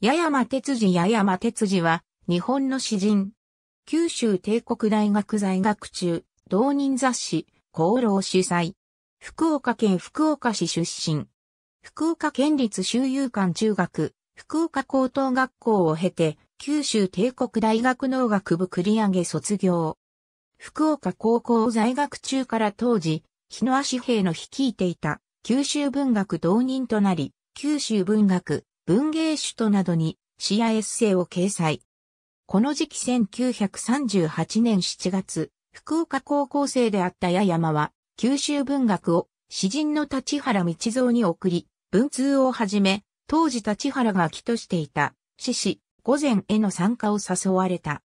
八山哲司八山哲司は、日本の詩人。九州帝国大学在学中、同人雑誌、功労主催。福岡県福岡市出身。福岡県立周遊館中学、福岡高等学校を経て、九州帝国大学農学部繰り上げ卒業。福岡高校在学中から当時、日野足兵の率いていた、九州文学同人となり、九州文学、文芸首都などに詩やエッセイを掲載。この時期1938年7月、福岡高校生であった八山は、九州文学を詩人の立原道蔵に送り、文通をはじめ、当時立原が起としていた、詩子、午前への参加を誘われた。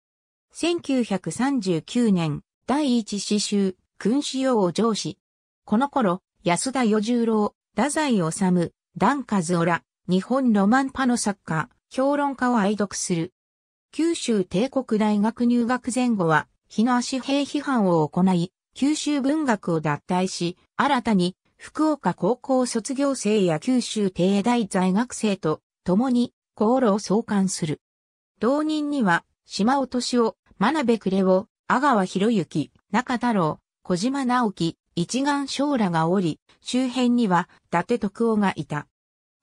1939年、第一詩集、君子用を上司。この頃、安田与十郎、太宰治、段和夫ら、日本ロマン派の作家、評論家を愛読する。九州帝国大学入学前後は、日野足兵批判を行い、九州文学を脱退し、新たに福岡高校卒業生や九州帝大在学生と共に航路を創刊する。同人には、島落としを、真鍋暮を、阿川博之、中太郎、小島直樹、一眼将らがおり、周辺には伊達徳夫がいた。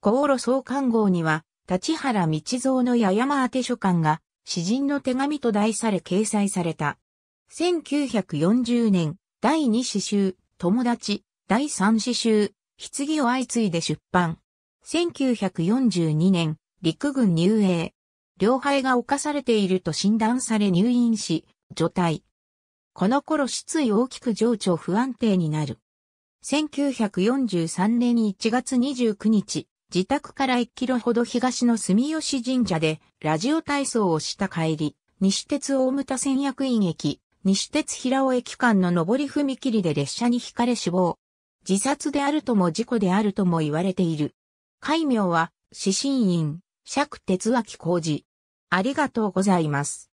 五路総官号には、立原道蔵の八山宛書館が、詩人の手紙と題され掲載された。1940年、第2詩集、友達、第3詩集、棺を相次いで出版。1942年、陸軍入営。両肺が侵されていると診断され入院し、除隊。この頃失意大きく情緒不安定になる。1943年1月29日、自宅から1キロほど東の住吉神社でラジオ体操をした帰り、西鉄大牟田線役員駅、西鉄平尾駅間の上り踏切で列車にひかれ死亡。自殺であるとも事故であるとも言われている。戒名は、指針院、釈哲脇浩二。ありがとうございます。